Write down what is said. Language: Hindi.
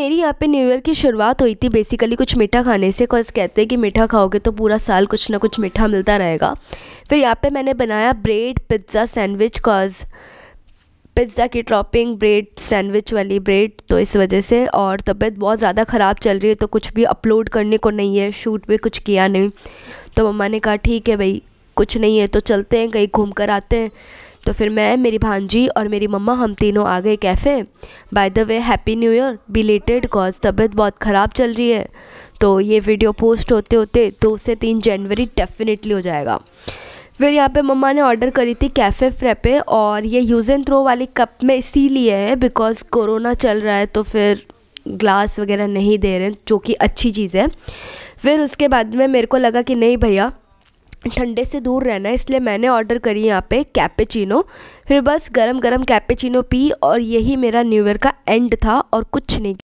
मेरी यहाँ पे न्यू ईयर की शुरुआत हुई थी बेसिकली कुछ मीठा खाने से कॉज कहते हैं कि मीठा खाओगे तो पूरा साल कुछ ना कुछ मीठा मिलता रहेगा फिर यहाँ पे मैंने बनाया bread pizza sandwich cause pizza की ट्रॉपिंग ब्रेड सैंडविच वाली ब्रेड तो इस वजह से और तबीयत बहुत ज़्यादा ख़राब चल रही है तो कुछ भी अपलोड करने को नहीं है शूट भी कुछ किया नहीं तो मम्मा ने कहा ठीक है भाई कुछ नहीं है तो चलते हैं कहीं घूम कर आते हैं तो फिर मैं मेरी भांजी और मेरी मम्मा हम तीनों आ गए cafe by the way happy new year belated cause तबीयत बहुत ख़राब चल रही है तो ये वीडियो पोस्ट होते होते दो से तीन जनवरी डेफिनेटली हो जाएगा फिर यहाँ पे मम्मा ने ऑर्डर करी थी कैफ़े फ्रेपे और ये यूज़ एंड थ्रो वाली कप में इसीलिए है बिकॉज़ कोरोना चल रहा है तो फिर ग्लास वगैरह नहीं दे रहे जो कि अच्छी चीज़ है फिर उसके बाद में मेरे को लगा कि नहीं भैया ठंडे से दूर रहना है इसलिए मैंने ऑर्डर करी यहाँ पे कैपेचिनो फिर बस गरम गरम कैपेचिनो पी और यही मेरा न्यू ईयर का एंड था और कुछ नहीं